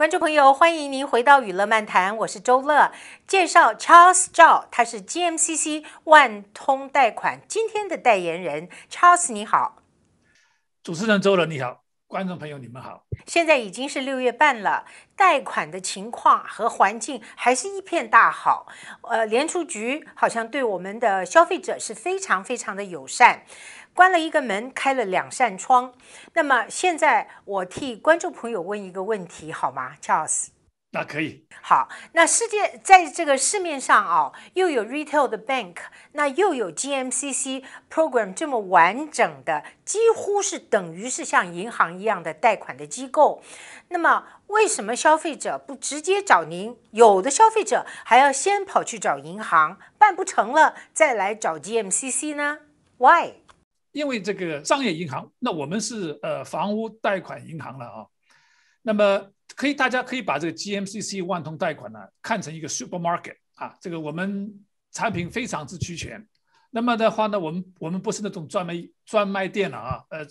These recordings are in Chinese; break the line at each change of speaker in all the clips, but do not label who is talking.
观众朋友，欢迎您回到《娱乐漫谈》，我是周乐。介绍 Charles Zhao，他是 G M C C 万通贷款今天的代言人。Charles 你好，
主持人周乐你好，观众朋友你
们好。现在已经是六月半了，贷款的情况和环境还是一片大好。呃，联储局好像对我们的消费者是非常非常的友善。关了一个门，开了两扇窗。那么现在我替观众朋友问一个问题，好吗，Charles？那可以。好，那世界在这个市面上啊，又有 Retail 的 Bank，那又有 GMCC Program 这么完整的，几乎是等于是像银行一样的贷款的机构。那么为什么消费者不直接找您？有的消费者还要先跑去找银行，办不成了再来找 GMCC 呢？Why？
因为这个商业银行，那我们是呃房屋贷款银行了啊，那么可以大家可以把这个 GMC C 万通贷款呢看成一个 supermarket 啊，这个我们产品非常之齐全。那么的话呢，我们我们不是那种专门专卖店了啊，呃，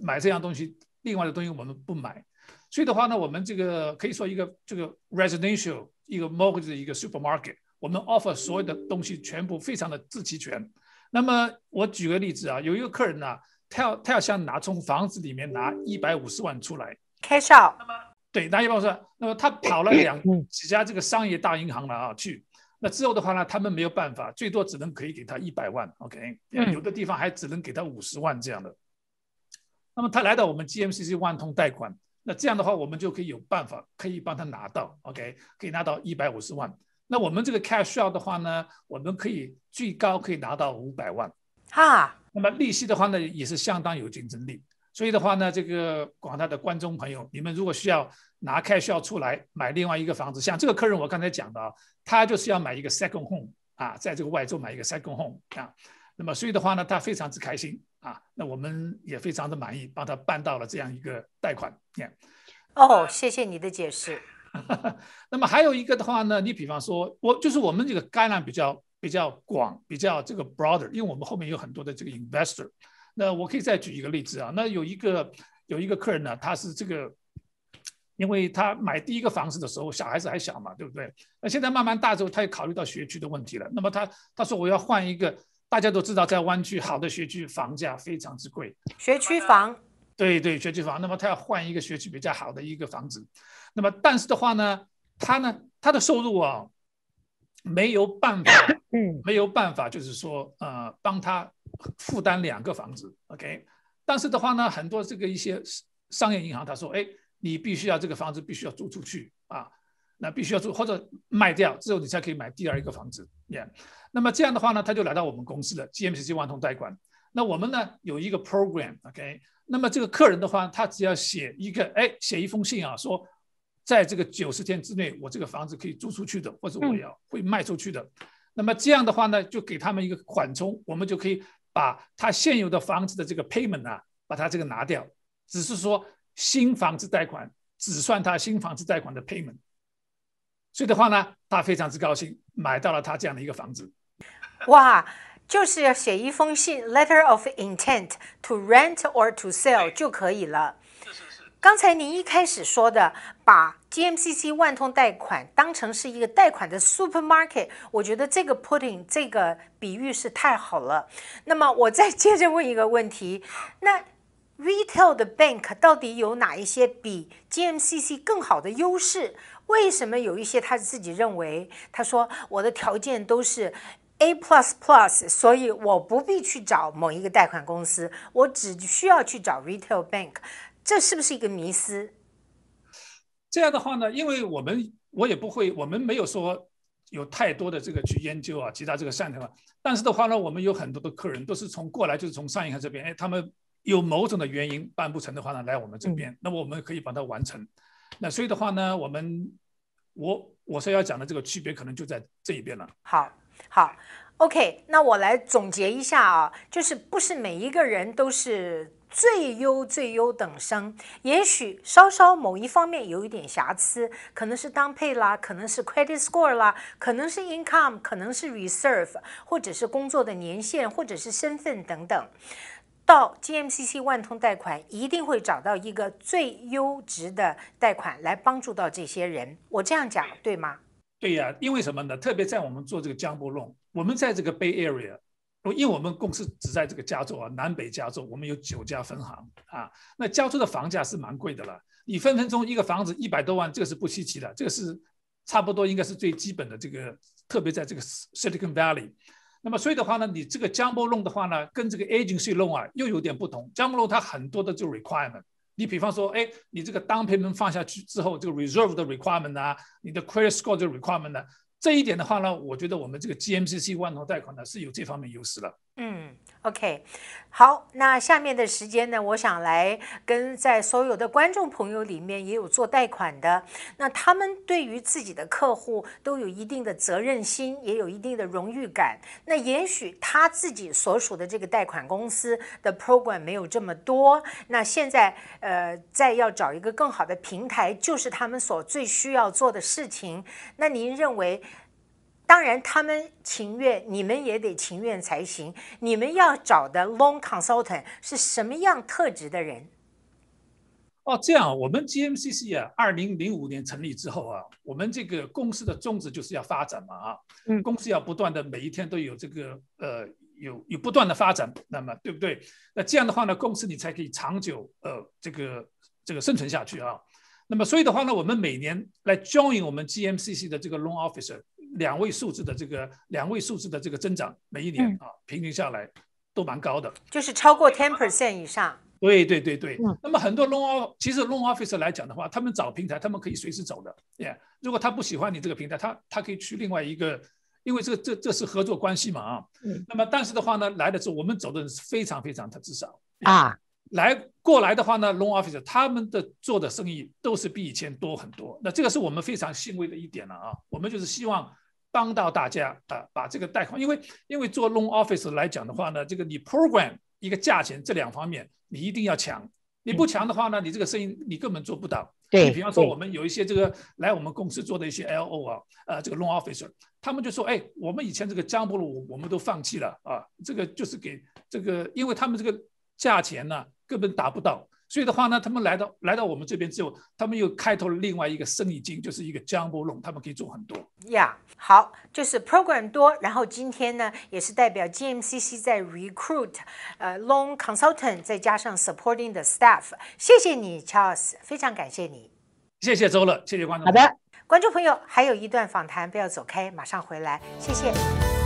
买这样东西，另外的东西我们不买，所以的话呢，我们这个可以说一个这个 residential 一个 mortgage 一个 supermarket，我们 offer 所有的东西全部非常的自齐全。那么我举个例子啊，有一个客人呢，他要他要想拿从房子里面拿一百五十万出来开销。那么对，拿一百五十万，那么他跑了两几家这个商业大银行了啊，去。那之后的话呢，他们没有办法，最多只能可以给他一百万，OK。有的地方还只能给他五十万这样的。那么他来到我们 G M C C 万通贷款，那这样的话我们就可以有办法，可以帮他拿到，OK，可以拿到一百五十万。那我们这个 cash 需要的话呢，我们可以最高可以拿到五百万哈。那么利息的话呢，也是相当有竞争力。所以的话呢，这个广大的观众朋友，你们如果需要拿 cash 需要出来买另外一个房子，像这个客人我刚才讲的，他就是要买一个 second home 啊，在这个外州买一个 second home 啊。那么所以的话呢，他非常之开心啊。那我们也非常的满意，帮他办到了这样一个贷款。哦，谢谢你的解释。那么还有一个的话呢，你比方说我就是我们这个概念比较比较广，比较这个 broader，因为我们后面有很多的这个 investor。那我可以再举一个例子啊，那有一个有一个客人呢，他是这个，因为他买第一个房子的时候，小孩子还小嘛，对不对？那现在慢慢大之后，他也考虑到学区的问题了。那么他他说我要换一个，大家都知道在湾区好的学区房价非常之贵，学区房。对对，学区房，那么他要换一个学区比较好的一个房子，那么但是的话呢，他呢，他的收入啊，没有办法，没有办法，就是说，呃，帮他负担两个房子，OK。但是的话呢，很多这个一些商业银行他说，哎，你必须要这个房子必须要租出去啊，那必须要租或者卖掉之后你才可以买第二一个房子，h 那么这样的话呢，他就来到我们公司的 g m p c 万通贷款。那我们呢有一个 program，OK，那么这个客人的话，他只要写一个，哎，写一封信啊，说，在这个九十天之内，我这个房子可以租出去的，或者我要会卖出去的。那么这样的话呢，就给他们一个缓冲，我们就可以把他现有的房子的这个 payment 啊，把他这个拿掉，只是说新房子贷款只算他新房子贷款的 payment。所以的话呢，他非常之高兴，买到了他这样的一个房子。
哇！就是要写一封信，letter of intent to rent or to sell 就可以了。是是是。刚才您一开始说的，把 GMCC 万通贷款当成是一个贷款的 supermarket，我觉得这个 putting 这个比喻是太好了。那么我再接着问一个问题，那 retail 的 bank 到底有哪一些比 GMCC 更好的优势？为什么有一些他自己认为，他说我的条件都是？A plus plus，所以我不必去找某一个贷款公司，我只需要去找 retail bank，这是不是一个迷思？
这样的话呢，因为我们我也不会，我们没有说有太多的这个去研究啊，其他这个善的话，但是的话呢，我们有很多的客人都是从过来，就是从上银行这边，哎，他们有某种的原因办不成的话呢，来我们这边，那么我们可以帮他完成。那所以的话呢，我们我我是要讲的这个区别，可能就在这一边了。好。好
，OK，那我来总结一下啊，就是不是每一个人都是最优最优等生，也许稍稍某一方面有一点瑕疵，可能是当配啦，可能是 credit score 啦，可能是 income，可能是 reserve，或者是工作的年限，或者是身份等等，到 GMCC 万通贷款一定会找到一个最优质的贷款来帮助到这些人，我这样讲对吗？
对呀，因为什么呢？特别在我们做这个江波弄，我们在这个 Bay Area，因为我们公司只在这个加州啊，南北加州，我们有九家分行啊。那加州的房价是蛮贵的了，你分分钟一个房子一百多万，这个是不稀奇的，这个是差不多应该是最基本的这个。特别在这个 Silicon Valley，那么所以的话呢，你这个江波弄的话呢，跟这个 Agency Loan 啊又有点不同。江波弄它很多的就 requirement。你比方说，哎，你这个当赔门放下去之后，这个 reserve 的 requirement 啊，你的 credit score 的 requirement 呢，这一点的话呢，我觉得我们这个 g m c c 万通贷款呢是有这方面优势了。
嗯，OK，好，那下面的时间呢？我想来跟在所有的观众朋友里面，也有做贷款的，那他们对于自己的客户都有一定的责任心，也有一定的荣誉感。那也许他自己所属的这个贷款公司的 program 没有这么多，那现在呃，再要找一个更好的平台，就是他们所最需要做的事情。那您认为？当然，他们情愿，你们也得情愿才行。你们要找的 l o n consultant 是什么样特质的人？
哦，这样，我们 GMCC 啊，二零零五年成立之后啊，我们这个公司的宗旨就是要发展嘛啊，嗯，公司要不断的每一天都有这个呃，有有不断的发展，那么对不对？那这样的话呢，公司你才可以长久呃，这个这个生存下去啊。那么所以的话呢，我们每年来 join 我们 GMCC 的这个 l o n officer。两位数字的这个两位数字的这个增长，每一年啊，平均下来都蛮高的，就是超过 ten per cent 以上。对对对对，那么很多 l o n o f f 其实 l o n office 来讲的话，他们找平台，他们可以随时走的，耶。如果他不喜欢你这个平台，他他可以去另外一个，因为这这这是合作关系嘛啊。那么但是的话呢，来了之后，我们走的人是非常非常，他至少啊，来过来的话呢，l o n office 他们的做的生意都是比以前多很多，那这个是我们非常欣慰的一点了啊。我们就是希望。帮到大家啊！把这个贷款，因为因为做 l o n office 来讲的话呢，这个你 program 一个价钱，这两方面你一定要强。你不强的话呢，你这个生意你根本做不到。对，你比方说我们有一些这个来我们公司做的一些 LO 啊，呃，这个 l o n officer，他们就说：哎，我们以前这个江波路我们都放弃了啊，这个就是给这个，因为他们这个价钱呢根本达不到。所以的话呢，他们来到来到我们这边之后，他们又开拓了另外一个生意经，就是一个江波龙，他们可以做很多。
Yeah，好，就是 program 多，然后今天呢，也是代表 GMCC 在 recruit 呃 loan consultant，再加上 supporting 的 staff。谢谢你，Charles，非常感谢你。
谢谢周乐，谢谢观众。好的，
观众朋友，还有一段访谈，不要走开，马上回来，谢谢。